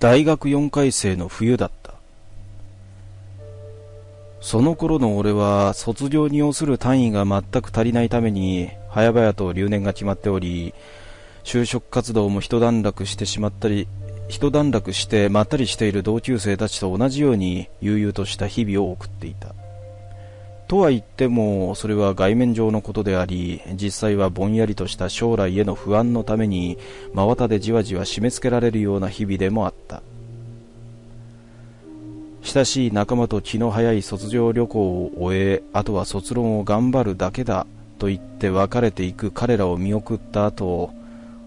大学4回生の冬だったその頃の俺は卒業に要する単位が全く足りないために早々と留年が決まっており就職活動も一段落してしまったり一段落してまったりしている同級生たちと同じように悠々とした日々を送っていたとは言っても、それは外面上のことであり、実際はぼんやりとした将来への不安のために、真綿でじわじわ締め付けられるような日々でもあった。親しい仲間と気の早い卒業旅行を終え、あとは卒論を頑張るだけだと言って別れていく彼らを見送った後、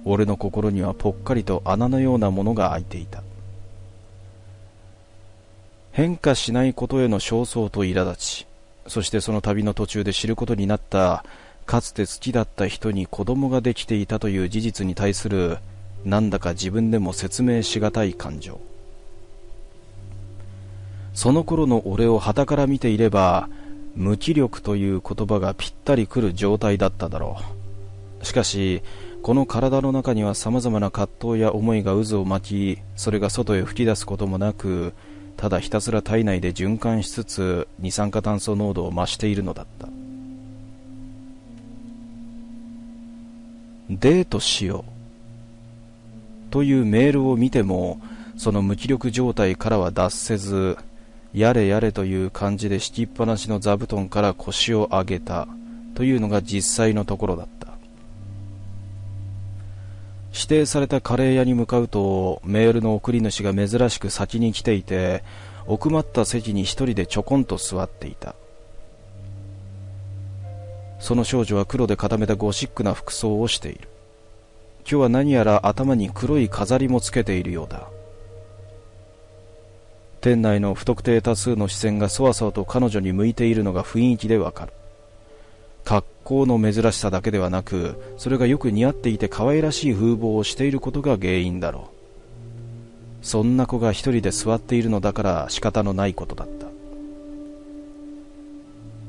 俺の心にはぽっかりと穴のようなものが開いていた。変化しないことへの焦燥と苛立ち、そしてその旅の途中で知ることになったかつて好きだった人に子供ができていたという事実に対するなんだか自分でも説明しがたい感情その頃の俺を傍から見ていれば無気力という言葉がぴったりくる状態だっただろうしかしこの体の中には様々な葛藤や思いが渦を巻きそれが外へ吹き出すこともなくただひたすら体内で循環しつつ二酸化炭素濃度を増しているのだったデートしようというメールを見てもその無気力状態からは脱せずやれやれという感じで敷きっぱなしの座布団から腰を上げたというのが実際のところだった指定されたカレー屋に向かうとメールの送り主が珍しく先に来ていて奥まった席に一人でちょこんと座っていたその少女は黒で固めたゴシックな服装をしている今日は何やら頭に黒い飾りもつけているようだ店内の不特定多数の視線がそわそわと彼女に向いているのが雰囲気でわかる格好の珍しさだけではなくそれがよく似合っていて可愛らしい風貌をしていることが原因だろうそんな子が一人で座っているのだから仕方のないことだっ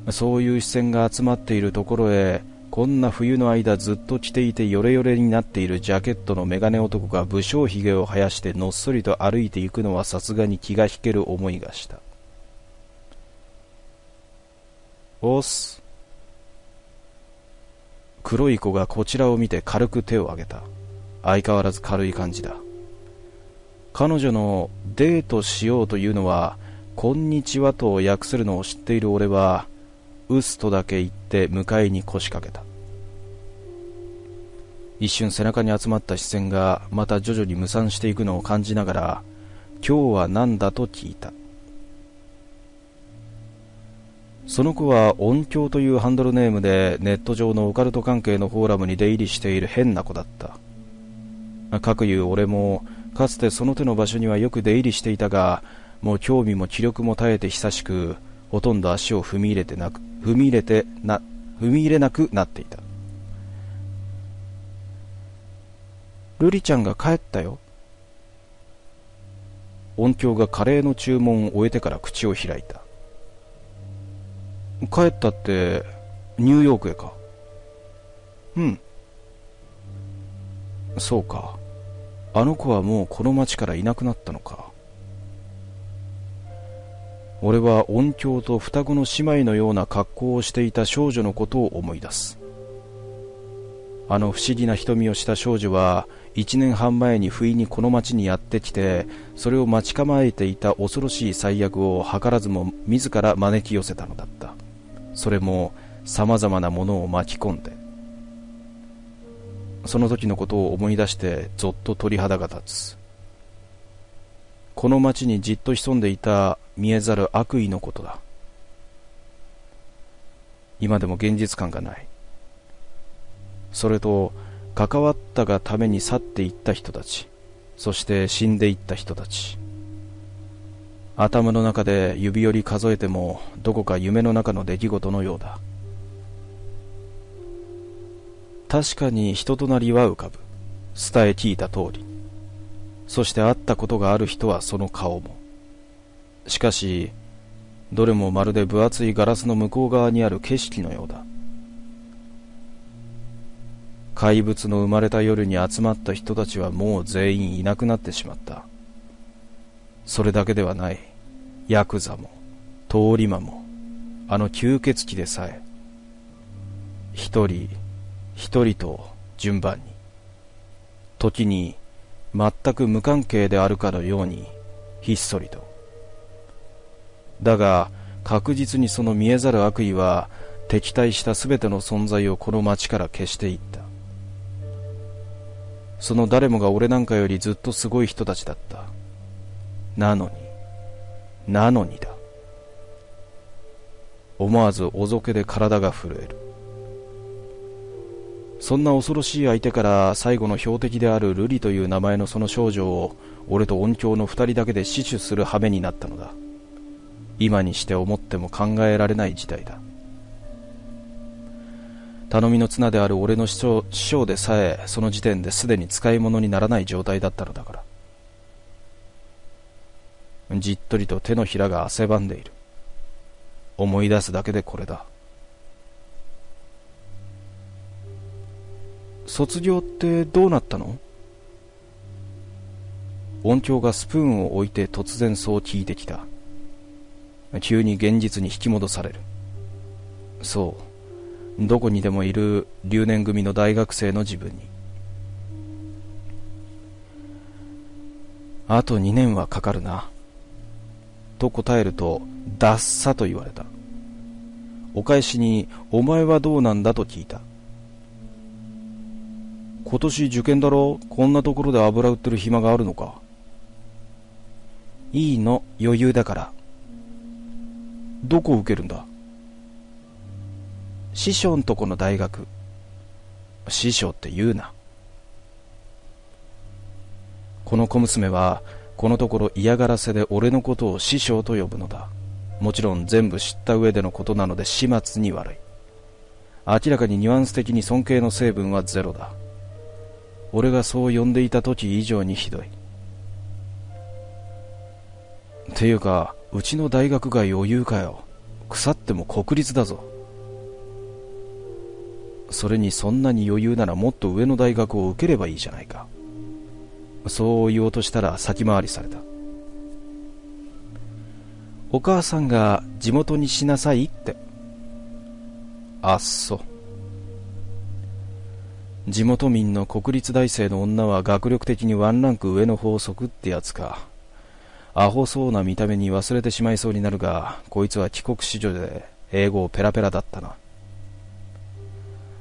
たそういう視線が集まっているところへこんな冬の間ずっと着ていてヨレヨレになっているジャケットのメガネ男が武将髭を生やしてのっそりと歩いていくのはさすがに気が引ける思いがしたおっす黒い子がこちらを見て軽く手を挙げた。相変わらず軽い感じだ。彼女のデートしようというのは、こんにちはと訳するのを知っている俺は、うすとだけ言って迎えに腰掛けた。一瞬背中に集まった視線がまた徐々に無散していくのを感じながら、今日は何だと聞いた。その子は音響というハンドルネームでネット上のオカルト関係のフォーラムに出入りしている変な子だったかくいう俺もかつてその手の場所にはよく出入りしていたがもう興味も気力も絶えて久しくほとんど足を踏み入れてなく踏み入れてな踏み入れなくなっていた瑠璃ちゃんが帰ったよ音響がカレーの注文を終えてから口を開いた帰ったってニューヨークへかうんそうかあの子はもうこの町からいなくなったのか俺は音響と双子の姉妹のような格好をしていた少女のことを思い出すあの不思議な瞳をした少女は1年半前に不意にこの町にやってきてそれを待ち構えていた恐ろしい最悪を図らずも自ら招き寄せたのだったそれもさまざまなものを巻き込んでその時のことを思い出してぞっと鳥肌が立つこの町にじっと潜んでいた見えざる悪意のことだ今でも現実感がないそれと関わったがために去っていった人たちそして死んでいった人たち頭の中で指折り数えてもどこか夢の中の出来事のようだ確かに人となりは浮かぶ伝え聞いた通りそして会ったことがある人はその顔もしかしどれもまるで分厚いガラスの向こう側にある景色のようだ怪物の生まれた夜に集まった人たちはもう全員いなくなってしまったそれだけではないヤクザも通り魔もあの吸血鬼でさえ一人一人と順番に時に全く無関係であるかのようにひっそりとだが確実にその見えざる悪意は敵対した全ての存在をこの町から消していったその誰もが俺なんかよりずっとすごい人たちだったなのに、なのにだ。思わずおぞけで体が震える。そんな恐ろしい相手から最後の標的である瑠璃という名前のその少女を俺と音響の二人だけで死守する羽目になったのだ今にして思っても考えられない事態だ頼みの綱である俺の師匠でさえその時点ですでに使い物にならない状態だったのだからじっとりと手のひらが汗ばんでいる。思い出すだけでこれだ。卒業ってどうなったの音響がスプーンを置いて突然そう聞いてきた。急に現実に引き戻される。そう。どこにでもいる留年組の大学生の自分に。あと2年はかかるな。と答えると、ダッサと言われた。お返しに、お前はどうなんだと聞いた。今年受験だろこんなところで油売ってる暇があるのか。いいの、余裕だから。どこ受けるんだ師匠んとこの大学。師匠って言うな。この小娘は、このところ嫌がらせで俺のことを師匠と呼ぶのだもちろん全部知った上でのことなので始末に悪い明らかにニュアンス的に尊敬の成分はゼロだ俺がそう呼んでいた時以上にひどいていうかうちの大学が余裕かよ腐っても国立だぞそれにそんなに余裕ならもっと上の大学を受ければいいじゃないかそう言おうとしたら先回りされたお母さんが地元にしなさいってあっそ地元民の国立大生の女は学力的にワンランク上の法則ってやつかアホそうな見た目に忘れてしまいそうになるがこいつは帰国子女で英語をペラペラだったな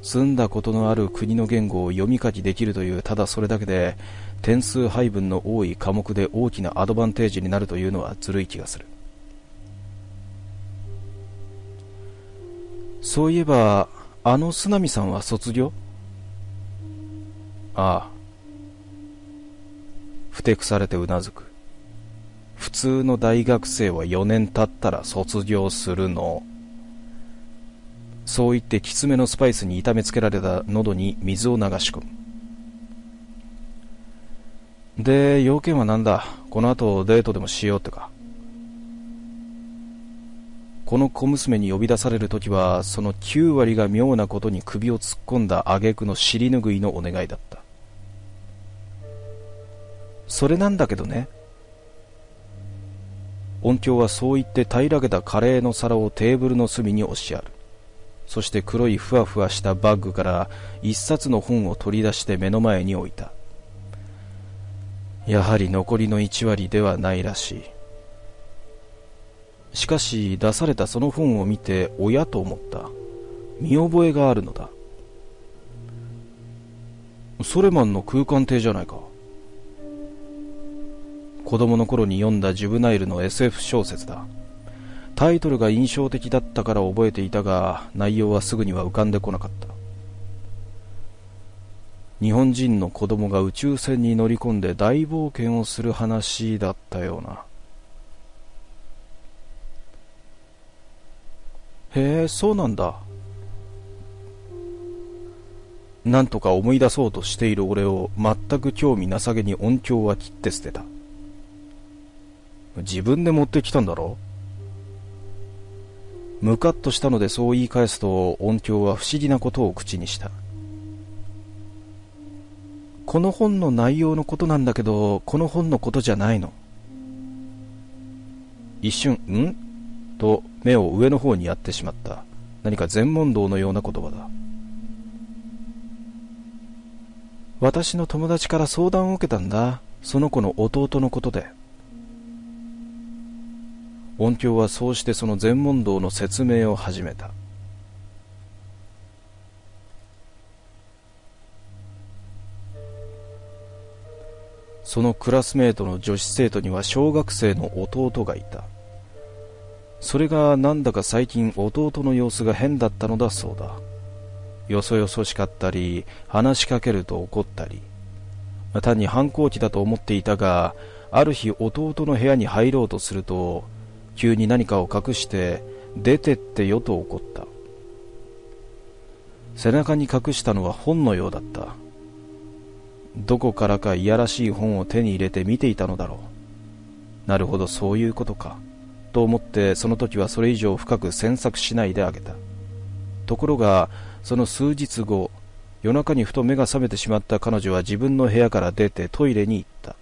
住んだことのある国の言語を読み書きできるというただそれだけで点数配分の多い科目で大きなアドバンテージになるというのはずるい気がするそういえばあの須波さんは卒業ああふてくされてうなずく普通の大学生は4年経ったら卒業するのそう言ってきつめのスパイスに痛めつけられた喉に水を流し込むで、要件は何だこの後デートでもしようってか。この小娘に呼び出される時は、その9割が妙なことに首を突っ込んだ挙句の尻拭いのお願いだった。それなんだけどね。音響はそう言って平らげたカレーの皿をテーブルの隅に押しやる。そして黒いふわふわしたバッグから一冊の本を取り出して目の前に置いた。やはり残りの1割ではないらしいしかし出されたその本を見て親と思った見覚えがあるのだソレマンの空間艇じゃないか子供の頃に読んだジュブナイルの SF 小説だタイトルが印象的だったから覚えていたが内容はすぐには浮かんでこなかった日本人の子供が宇宙船に乗り込んで大冒険をする話だったようなへえそうなんだなんとか思い出そうとしている俺を全く興味なさげに音響は切って捨てた自分で持ってきたんだろムカッとしたのでそう言い返すと音響は不思議なことを口にしたこの本の内容のことなんだけど、この本のことじゃないの。一瞬、んと目を上の方にやってしまった。何か禅問答のような言葉だ。私の友達から相談を受けたんだ。その子の弟のことで。音響はそうしてその禅問答の説明を始めた。そのクラスメートの女子生徒には小学生の弟がいたそれがなんだか最近弟の様子が変だったのだそうだよそよそしかったり話しかけると怒ったり単に反抗期だと思っていたがある日弟の部屋に入ろうとすると急に何かを隠して出てってよと怒った背中に隠したのは本のようだったどこからかいやらしい本を手に入れて見ていたのだろうなるほどそういうことかと思ってその時はそれ以上深く詮索しないであげたところがその数日後夜中にふと目が覚めてしまった彼女は自分の部屋から出てトイレに行った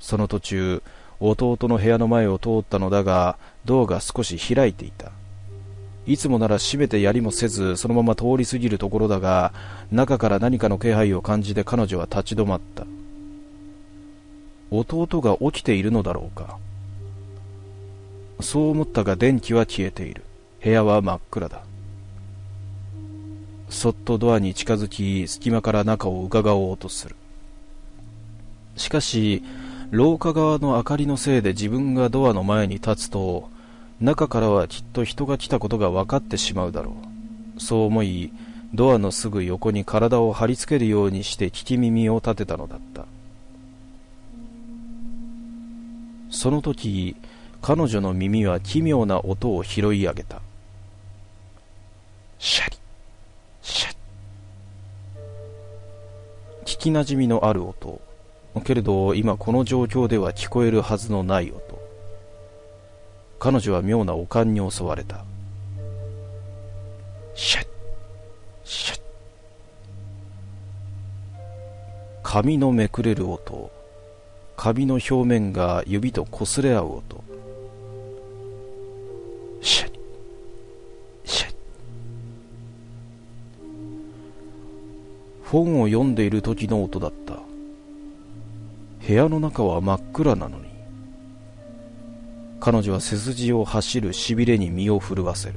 その途中弟の部屋の前を通ったのだがドアが少し開いていたいつもなら閉めてやりもせずそのまま通り過ぎるところだが中から何かの気配を感じて彼女は立ち止まった弟が起きているのだろうかそう思ったが電気は消えている部屋は真っ暗だそっとドアに近づき隙間から中を伺おうとするしかし廊下側の明かりのせいで自分がドアの前に立つと中からはきっと人が来たことが分かってしまうだろう。そう思い、ドアのすぐ横に体を張り付けるようにして聞き耳を立てたのだった。その時、彼女の耳は奇妙な音を拾い上げた。シャリ、シャリ。聞きなじみのある音。けれど、今この状況では聞こえるはずのない音。彼女は妙な悪寒に襲われたシャッシャッ髪のめくれる音髪の表面が指と擦れ合う音シャッシャッ本を読んでいる時の音だった部屋の中は真っ暗なのに彼女は背筋を走るしびれに身を震わせる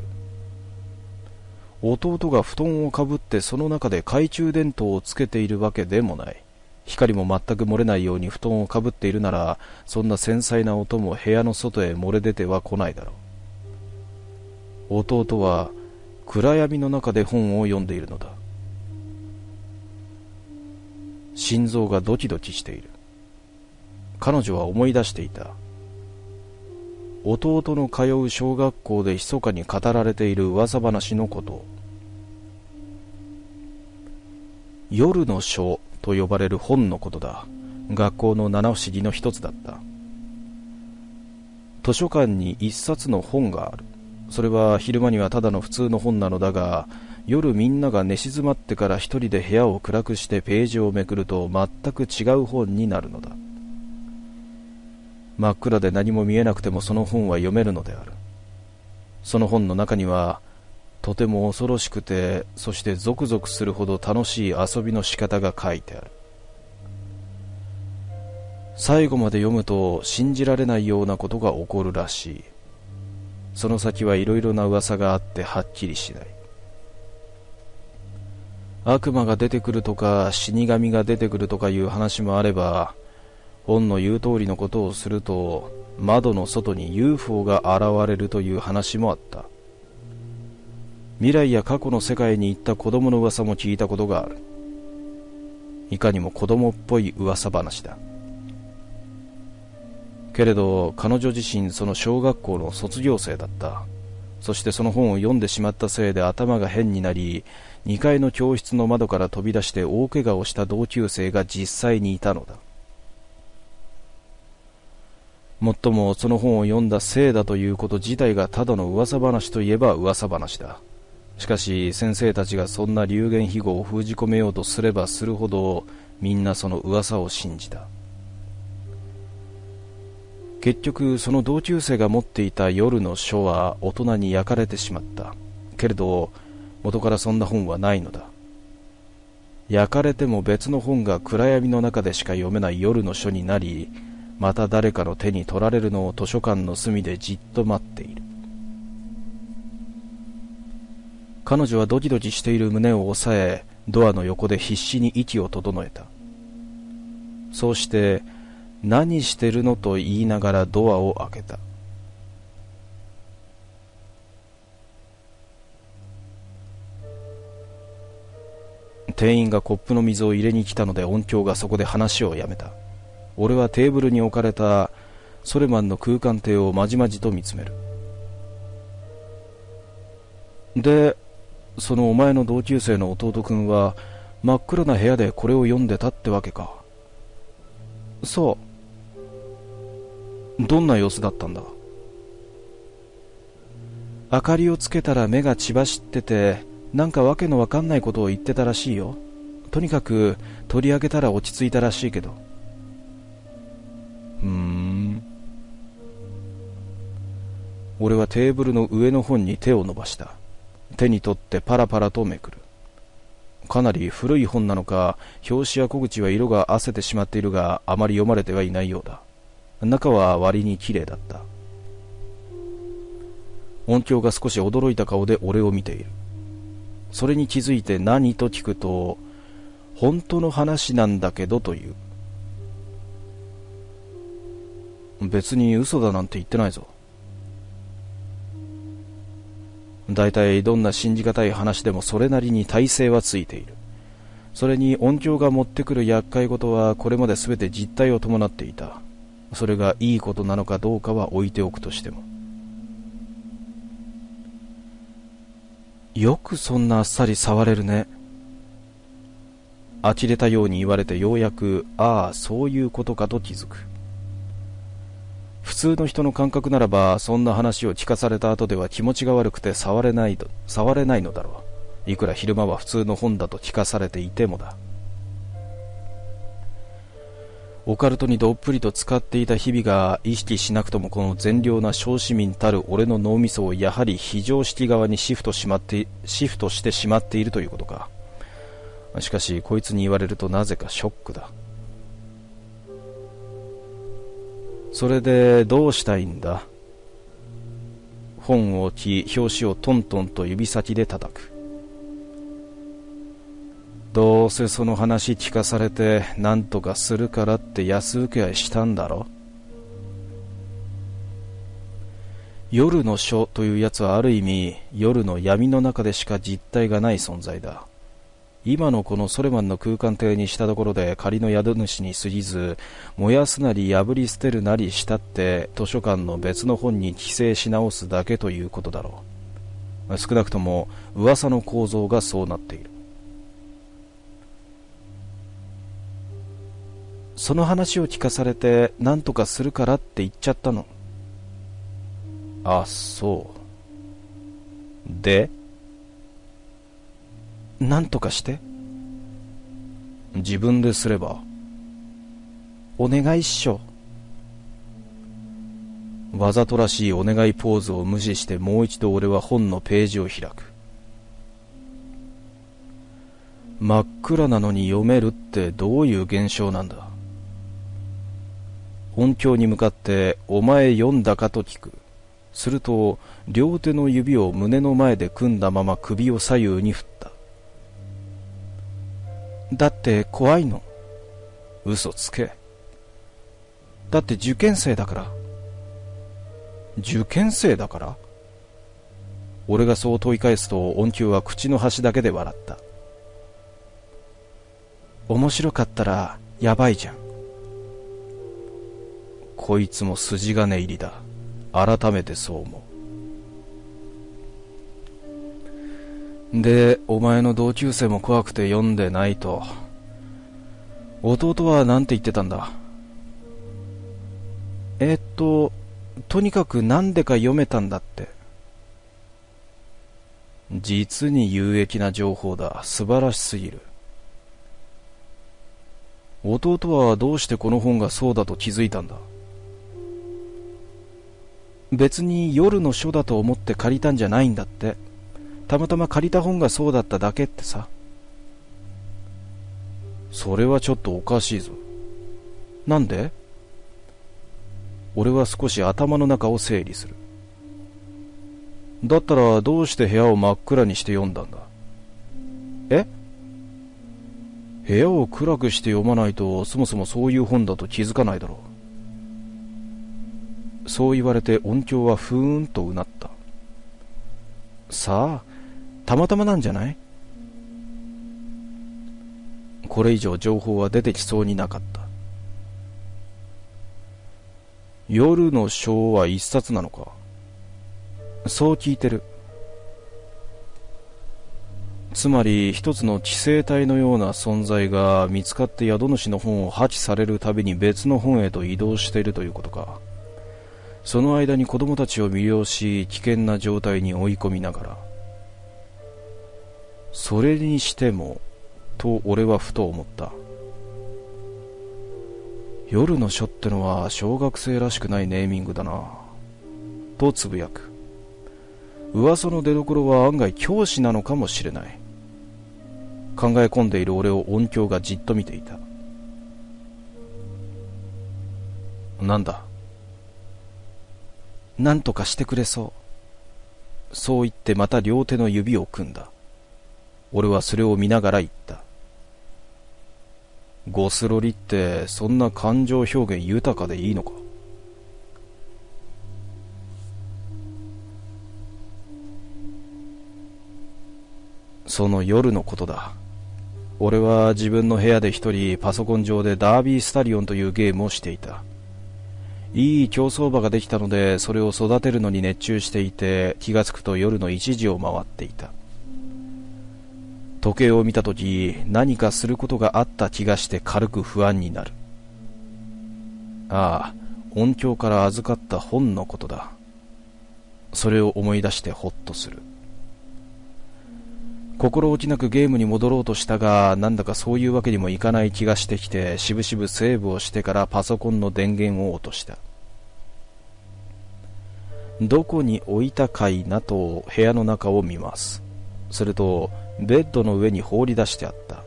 弟が布団をかぶってその中で懐中電灯をつけているわけでもない光も全く漏れないように布団をかぶっているならそんな繊細な音も部屋の外へ漏れ出ては来ないだろう弟は暗闇の中で本を読んでいるのだ心臓がドキドキしている彼女は思い出していた弟の通う小学校で密かに語られている噂話のこと夜の書と呼ばれる本のことだ学校の七不思議の一つだった図書館に一冊の本があるそれは昼間にはただの普通の本なのだが夜みんなが寝静まってから一人で部屋を暗くしてページをめくると全く違う本になるのだ真っ暗で何も見えなくてもその本は読めるのであるその本の中にはとても恐ろしくてそしてゾクゾクするほど楽しい遊びの仕方が書いてある最後まで読むと信じられないようなことが起こるらしいその先はいろいろな噂があってはっきりしない悪魔が出てくるとか死神が出てくるとかいう話もあれば本の言う通りのことをすると窓の外に UFO が現れるという話もあった未来や過去の世界に行った子供の噂も聞いたことがあるいかにも子供っぽい噂話だけれど彼女自身その小学校の卒業生だったそしてその本を読んでしまったせいで頭が変になり2階の教室の窓から飛び出して大怪我をした同級生が実際にいたのだもっともその本を読んだせいだということ自体がただの噂話といえば噂話だしかし先生たちがそんな流言飛語を封じ込めようとすればするほどみんなその噂を信じた結局その同級生が持っていた夜の書は大人に焼かれてしまったけれど元からそんな本はないのだ焼かれても別の本が暗闇の中でしか読めない夜の書になりまた誰かの手に取られるのを図書館の隅でじっと待っている彼女はドキドキしている胸を押さえドアの横で必死に息を整えたそうして何してるのと言いながらドアを開けた店員がコップの水を入れに来たので音響がそこで話をやめた俺はテーブルに置かれたソレマンの空間艇をまじまじと見つめるでそのお前の同級生の弟君は真っ暗な部屋でこれを読んでたってわけかそうどんな様子だったんだ明かりをつけたら目が血走っててなんかわけのわかんないことを言ってたらしいよとにかく取り上げたら落ち着いたらしいけどうーん俺はテーブルの上の本に手を伸ばした手に取ってパラパラとめくるかなり古い本なのか表紙や小口は色が褪せてしまっているがあまり読まれてはいないようだ中は割に綺麗だった音響が少し驚いた顔で俺を見ているそれに気づいて何と聞くと本当の話なんだけどという別に嘘だなんて言ってないぞ大体どんな信じがたい話でもそれなりに体勢はついているそれに音響が持ってくる厄介事はこれまで全て実態を伴っていたそれがいいことなのかどうかは置いておくとしてもよくそんなあっさり触れるね呆れたように言われてようやくああそういうことかと気づく普通の人の感覚ならばそんな話を聞かされた後では気持ちが悪くて触れないと触れないのだろういくら昼間は普通の本だと聞かされていてもだオカルトにどっぷりと使っていた日々が意識しなくともこの善良な小市民たる俺の脳みそをやはり非常識側にシフトしまってシフトしてしまっているということかしかしこいつに言われるとなぜかショックだそれでどうしたいんだ本を置き表紙をトントンと指先で叩くどうせその話聞かされて何とかするからって安請け合いしたんだろ夜の書というやつはある意味夜の闇の中でしか実体がない存在だ今のこのソレマンの空間邸にしたところで仮の宿主に過ぎず燃やすなり破り捨てるなりしたって図書館の別の本に寄生し直すだけということだろう少なくとも噂の構造がそうなっているその話を聞かされて何とかするからって言っちゃったのあそうで何とかして自分ですればお願いっしょわざとらしいお願いポーズを無視してもう一度俺は本のページを開く真っ暗なのに読めるってどういう現象なんだ音響に向かって「お前読んだか?」と聞くすると両手の指を胸の前で組んだまま首を左右に振っだって怖いの。嘘つけ。だって受験生だから。受験生だから俺がそう問い返すと音球は口の端だけで笑った。面白かったらやばいじゃん。こいつも筋金入りだ。改めてそう思う。で、お前の同級生も怖くて読んでないと。弟は何て言ってたんだえー、っと、とにかく何でか読めたんだって。実に有益な情報だ。素晴らしすぎる。弟はどうしてこの本がそうだと気づいたんだ別に夜の書だと思って借りたんじゃないんだって。たまたま借りた本がそうだっただけってさそれはちょっとおかしいぞなんで俺は少し頭の中を整理するだったらどうして部屋を真っ暗にして読んだんだえ部屋を暗くして読まないとそもそもそういう本だと気づかないだろうそう言われて音響はふーんとうなったさあたまたまなんじゃないこれ以上情報は出てきそうになかった夜の章は一冊なのかそう聞いてるつまり一つの寄生体のような存在が見つかって宿主の本を破棄されるたびに別の本へと移動しているということかその間に子供たちを魅了し危険な状態に追い込みながらそれにしてもと俺はふと思った夜の書ってのは小学生らしくないネーミングだなとつぶやく噂の出どころは案外教師なのかもしれない考え込んでいる俺を音響がじっと見ていたなんだなんとかしてくれそうそう言ってまた両手の指を組んだ俺はそれを見ながら言った。ゴスロリってそんな感情表現豊かでいいのかその夜のことだ。俺は自分の部屋で一人パソコン上でダービースタリオンというゲームをしていた。いい競走馬ができたのでそれを育てるのに熱中していて気がつくと夜の1時を回っていた。時計を見た時何かすることがあった気がして軽く不安になる。ああ、音響から預かった本のことだ。それを思い出してほっとする。心置きなくゲームに戻ろうとしたが、なんだかそういうわけにもいかない気がしてきて、しぶしぶセーブをしてからパソコンの電源を落とした。どこに置いたかいなと部屋の中を見ます。すると、ベッドの上に放り出してあった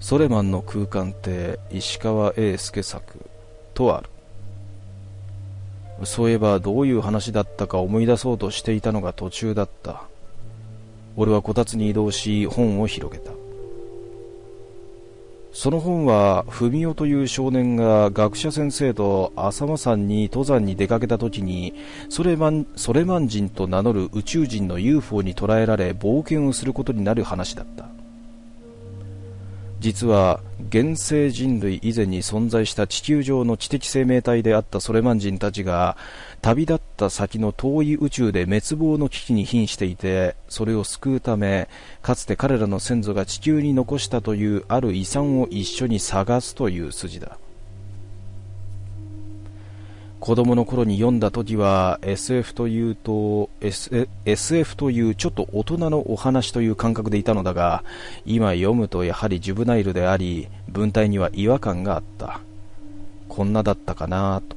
ソレマンの空間って石川英介作とあるそういえばどういう話だったか思い出そうとしていたのが途中だった俺はこたつに移動し本を広げたその本は文雄という少年が学者先生と浅間山に登山に出かけた時にソレマンソレマン人と名乗る宇宙人の UFO に捕らえられ冒険をすることになる話だった実は現世人類以前に存在した地球上の知的生命体であったソレマン人たちが旅立った先の遠い宇宙で滅亡の危機に瀕していてそれを救うためかつて彼らの先祖が地球に残したというある遺産を一緒に探すという筋だ子供の頃に読んだ時は SF というと、S、SF というちょっと大人のお話という感覚でいたのだが今読むとやはりジュブナイルであり文体には違和感があったこんなだったかなと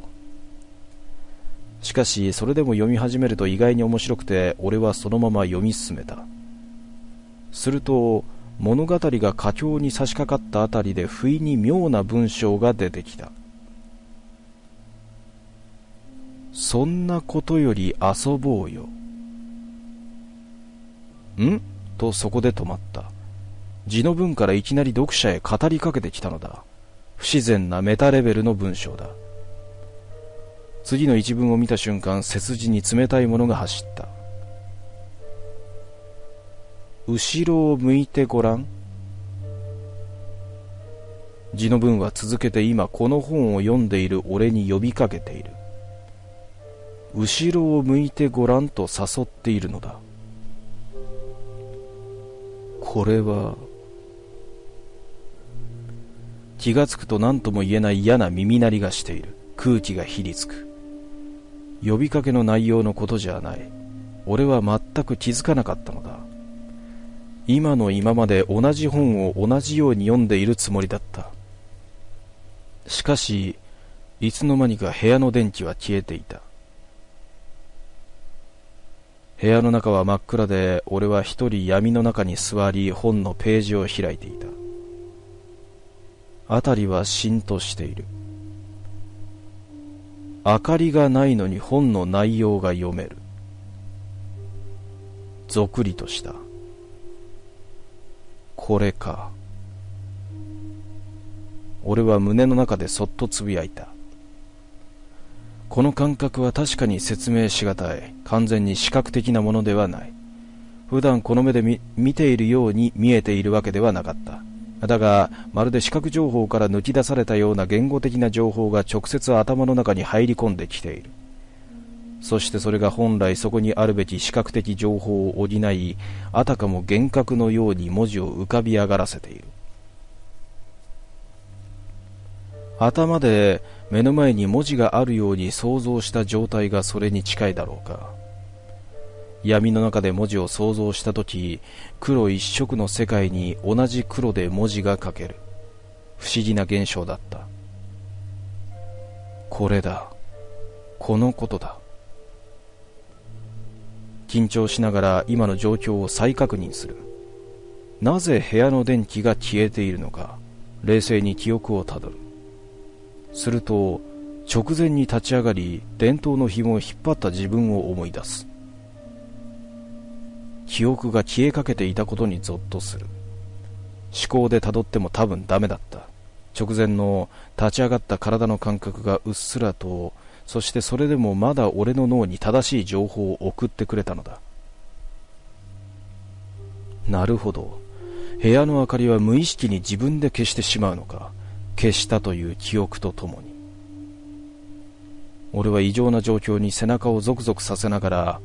しかしそれでも読み始めると意外に面白くて俺はそのまま読み進めたすると物語が佳境に差し掛かったあたりで不意に妙な文章が出てきたそんなことより遊ぼうよんとそこで止まった字の文からいきなり読者へ語りかけてきたのだ不自然なメタレベルの文章だ次の一文を見た瞬間背筋に冷たいものが走った後ろを向いてごらん字の文は続けて今この本を読んでいる俺に呼びかけている後ろを向いてごらんと誘っているのだこれは気がつくと何とも言えない嫌な耳鳴りがしている空気がひりつく呼びかけの内容のことじゃない。俺は全く気づかなかったのだ。今の今まで同じ本を同じように読んでいるつもりだった。しかし、いつの間にか部屋の電気は消えていた。部屋の中は真っ暗で、俺は一人闇の中に座り、本のページを開いていた。辺りはしんとしている。明かりがないのに本の内容が読める。ぞくりとした。これか。俺は胸の中でそっとつぶやいた。この感覚は確かに説明しがたい。完全に視覚的なものではない。普段この目で見ているように見えているわけではなかった。だが、まるで視覚情報から抜き出されたような言語的な情報が直接頭の中に入り込んできている。そしてそれが本来そこにあるべき視覚的情報を補い、あたかも幻覚のように文字を浮かび上がらせている。頭で目の前に文字があるように想像した状態がそれに近いだろうか。闇の中で文字を想像した時黒一色の世界に同じ黒で文字が書ける不思議な現象だったこれだこのことだ緊張しながら今の状況を再確認するなぜ部屋の電気が消えているのか冷静に記憶をたどるすると直前に立ち上がり電灯の紐を引っ張った自分を思い出す記憶が消えかけていたことにゾッとする思考でたどっても多分ダメだった直前の立ち上がった体の感覚がうっすらとそしてそれでもまだ俺の脳に正しい情報を送ってくれたのだなるほど部屋の明かりは無意識に自分で消してしまうのか消したという記憶とともに俺は異常な状況に背中をゾクゾクさせながら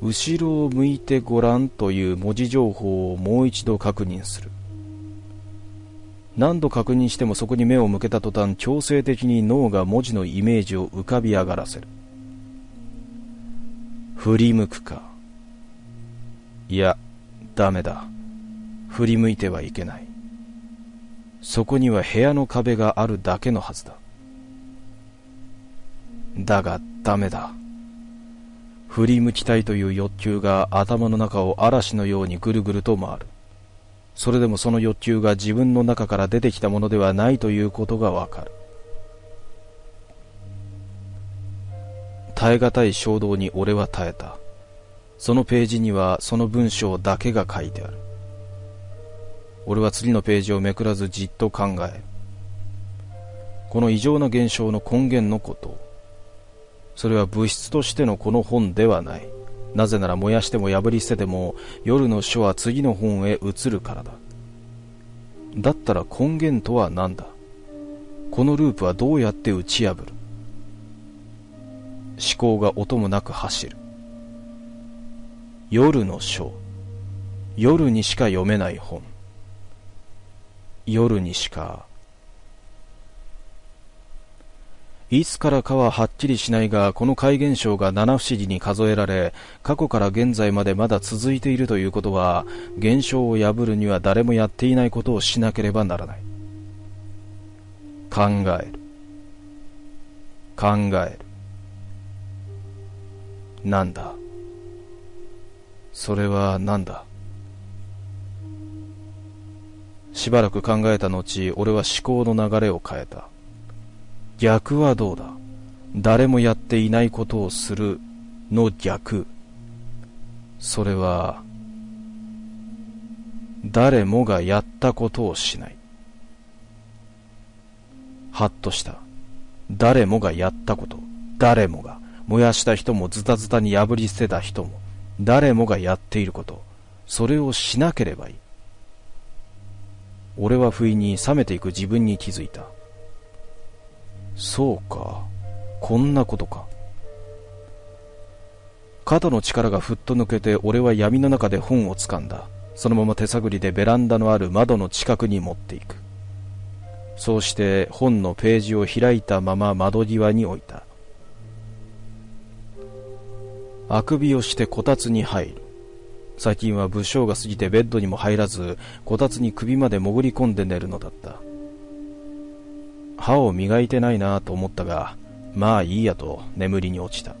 後ろを向いてごらんという文字情報をもう一度確認する何度確認してもそこに目を向けた途端強制的に脳が文字のイメージを浮かび上がらせる振り向くかいやダメだ振り向いてはいけないそこには部屋の壁があるだけのはずだだがダメだ振り向きたいという欲求が頭の中を嵐のようにぐるぐると回る。それでもその欲求が自分の中から出てきたものではないということがわかる。耐え難い衝動に俺は耐えた。そのページにはその文章だけが書いてある。俺は次のページをめくらずじっと考える。この異常な現象の根源のことそれは物質としてのこの本ではないなぜなら燃やしても破り捨てても夜の書は次の本へ移るからだだったら根源とは何だこのループはどうやって打ち破る思考が音もなく走る夜の書夜にしか読めない本夜にしかいつからかははっきりしないが、この怪現象が七不思議に数えられ、過去から現在までまだ続いているということは、現象を破るには誰もやっていないことをしなければならない。考える。考える。なんだそれは何だしばらく考えた後、俺は思考の流れを変えた。逆はどうだ誰もやっていないことをするの逆。それは、誰もがやったことをしない。はっとした。誰もがやったこと。誰もが。燃やした人もズタズタに破り捨てた人も。誰もがやっていること。それをしなければいい。俺は不意に冷めていく自分に気づいた。そうかこんなことか肩の力がふっと抜けて俺は闇の中で本を掴んだそのまま手探りでベランダのある窓の近くに持っていくそうして本のページを開いたまま窓際に置いたあくびをしてこたつに入る最近は武将が過ぎてベッドにも入らずこたつに首まで潜り込んで寝るのだった歯を磨いてないなと思ったが、まあいいやと眠りに落ちた。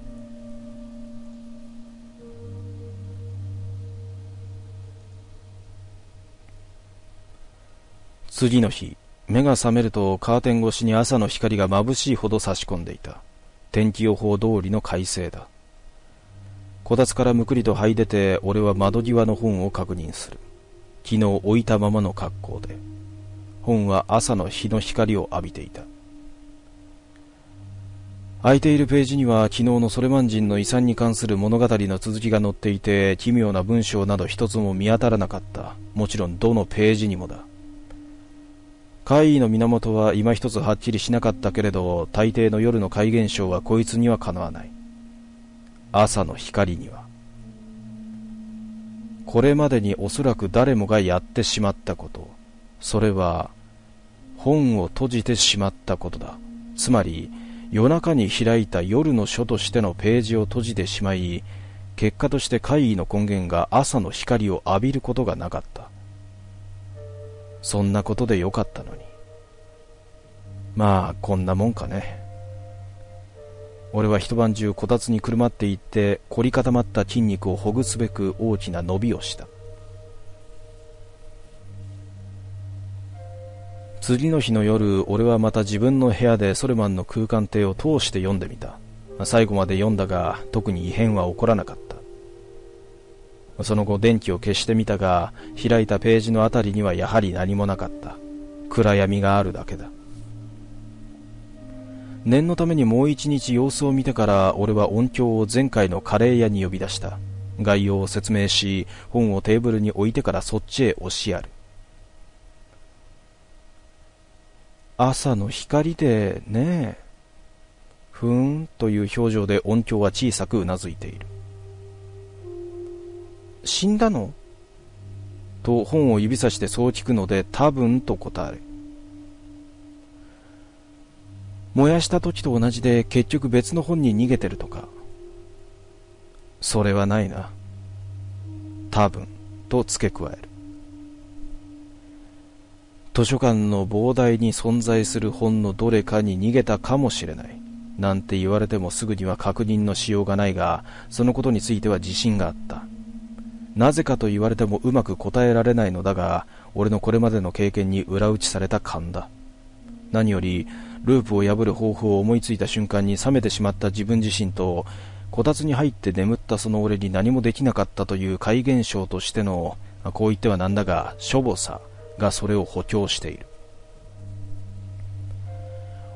次の日、目が覚めるとカーテン越しに朝の光が眩しいほど差し込んでいた。天気予報通りの快晴だ。こたつからむくりと這い出て、俺は窓際の本を確認する。昨日置いたままの格好で。本は朝の日の光を浴びていた空いているページには昨日のソレマン人の遺産に関する物語の続きが載っていて奇妙な文章など一つも見当たらなかったもちろんどのページにもだ怪異の源は今一つはっきりしなかったけれど大抵の夜の怪現象はこいつにはかなわない朝の光にはこれまでにおそらく誰もがやってしまったことそれは本を閉じてしまったことだ。つまり、夜中に開いた夜の書としてのページを閉じてしまい、結果として怪異の根源が朝の光を浴びることがなかった。そんなことでよかったのに。まあ、こんなもんかね。俺は一晩中こたつにくるまっていって凝り固まった筋肉をほぐすべく大きな伸びをした次の日の夜、俺はまた自分の部屋でソルマンの空間艇を通して読んでみた。最後まで読んだが、特に異変は起こらなかった。その後電気を消してみたが、開いたページのあたりにはやはり何もなかった。暗闇があるだけだ。念のためにもう一日様子を見てから俺は音響を前回のカレー屋に呼び出した概要を説明し本をテーブルに置いてからそっちへ押しやる朝の光でねえ、ふーんという表情で音響は小さくうなずいている。死んだのと本を指さしてそう聞くので多分と答える。燃やした時と同じで結局別の本に逃げてるとか。それはないな。多分と付け加える。図書館の膨大に存在する本のどれかに逃げたかもしれないなんて言われてもすぐには確認のしようがないがそのことについては自信があったなぜかと言われてもうまく答えられないのだが俺のこれまでの経験に裏打ちされた勘だ何よりループを破る方法を思いついた瞬間に冷めてしまった自分自身とこたつに入って眠ったその俺に何もできなかったという怪現象としてのこう言ってはなんだがしょぼさがそれを補強している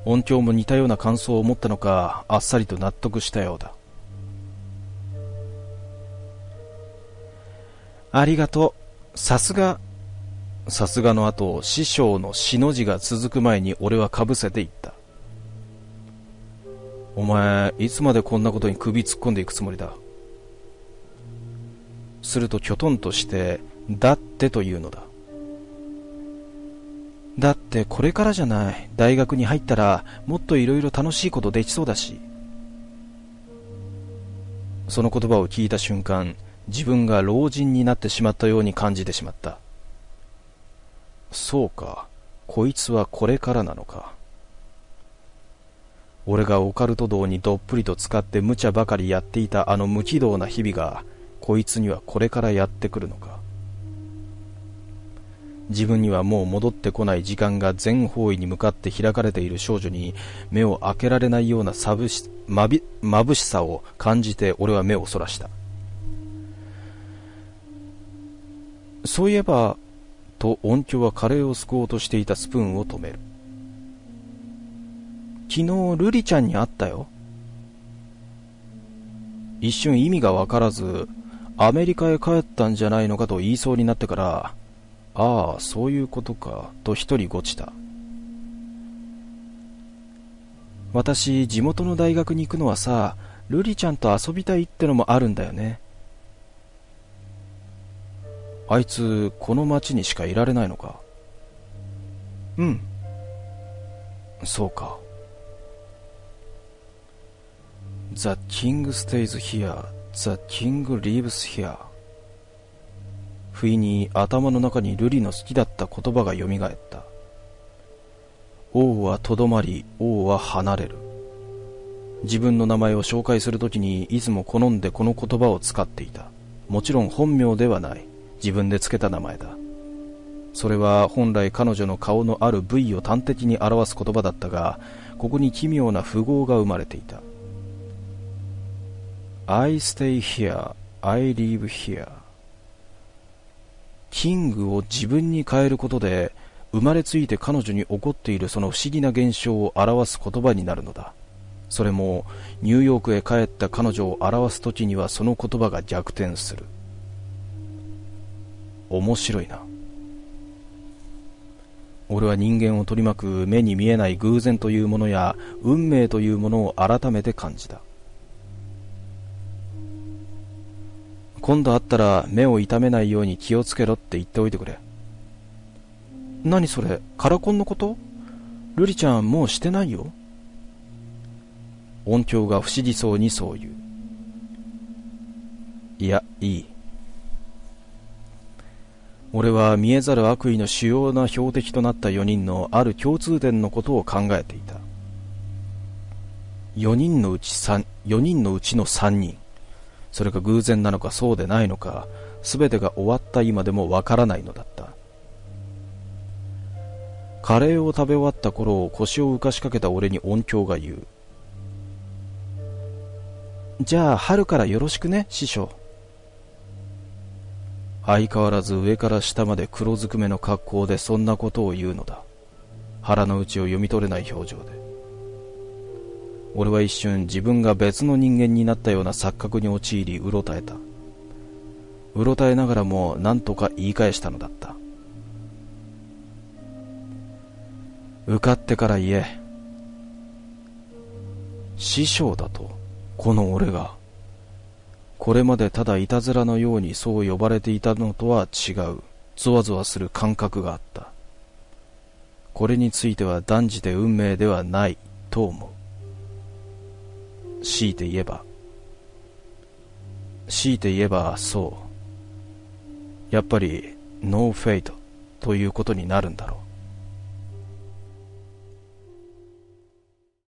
音響も似たような感想を持ったのかあっさりと納得したようだありがとうさすがさすがの後師匠のしの字が続く前に俺はかぶせていったお前いつまでこんなことに首突っ込んでいくつもりだするときょとんとしてだってというのだだってこれからじゃない大学に入ったらもっといろいろ楽しいことできそうだしその言葉を聞いた瞬間自分が老人になってしまったように感じてしまったそうかこいつはこれからなのか俺がオカルト道にどっぷりと使って無茶ばかりやっていたあの無軌道な日々がこいつにはこれからやってくるのか自分にはもう戻ってこない時間が全方位に向かって開かれている少女に目を開けられないようなさぶしまび眩しさを感じて俺は目をそらしたそういえばと音響はカレーをすこうとしていたスプーンを止める昨日ルリちゃんに会ったよ一瞬意味が分からずアメリカへ帰ったんじゃないのかと言いそうになってからああ、そういうことか、と一人ごちた。私、地元の大学に行くのはさ、ルリちゃんと遊びたいってのもあるんだよね。あいつ、この町にしかいられないのか。うん。そうか。The king stays here, the king leaves here. 不意に頭の中にルリの好きだった言葉が蘇った。王はとどまり、王は離れる。自分の名前を紹介するときにいつも好んでこの言葉を使っていた。もちろん本名ではない。自分で付けた名前だ。それは本来彼女の顔のある部位を端的に表す言葉だったが、ここに奇妙な符号が生まれていた。I stay here, I live here. キングを自分に変えることで生まれついて彼女に起こっているその不思議な現象を表す言葉になるのだそれもニューヨークへ帰った彼女を表す時にはその言葉が逆転する面白いな俺は人間を取り巻く目に見えない偶然というものや運命というものを改めて感じた今度会ったら目を痛めないように気をつけろって言っておいてくれ。何それカラコンのこと瑠璃ちゃんもうしてないよ音響が不思議そうにそう言う。いや、いい。俺は見えざる悪意の主要な標的となった4人のある共通点のことを考えていた。4人のうち3、4人のうちの3人。それが偶然なのかそうでないのか全てが終わった今でもわからないのだったカレーを食べ終わった頃を腰を浮かしかけた俺に音響が言うじゃあ春からよろしくね師匠相変わらず上から下まで黒ずくめの格好でそんなことを言うのだ腹の内を読み取れない表情で俺は一瞬自分が別の人間になったような錯覚に陥りうろたえたうろたえながらも何とか言い返したのだった受かってから言え師匠だとこの俺がこれまでただいたずらのようにそう呼ばれていたのとは違うゾワゾワする感覚があったこれについては断じて運命ではないと思う強いて言えば強いて言えばそうやっぱりノーフェイトということになるんだろう